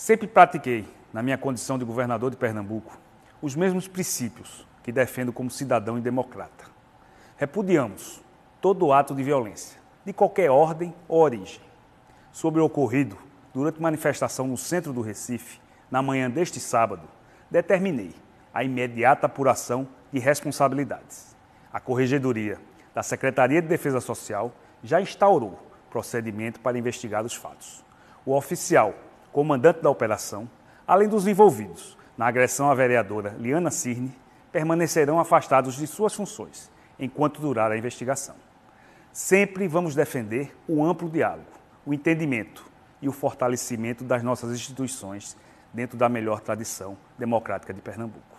Sempre pratiquei, na minha condição de governador de Pernambuco, os mesmos princípios que defendo como cidadão e democrata. Repudiamos todo ato de violência, de qualquer ordem ou origem. Sobre o ocorrido durante manifestação no centro do Recife, na manhã deste sábado, determinei a imediata apuração de responsabilidades. A Corregedoria da Secretaria de Defesa Social já instaurou procedimento para investigar os fatos. O oficial comandante da operação, além dos envolvidos na agressão à vereadora Liana Cirne, permanecerão afastados de suas funções enquanto durar a investigação. Sempre vamos defender o amplo diálogo, o entendimento e o fortalecimento das nossas instituições dentro da melhor tradição democrática de Pernambuco.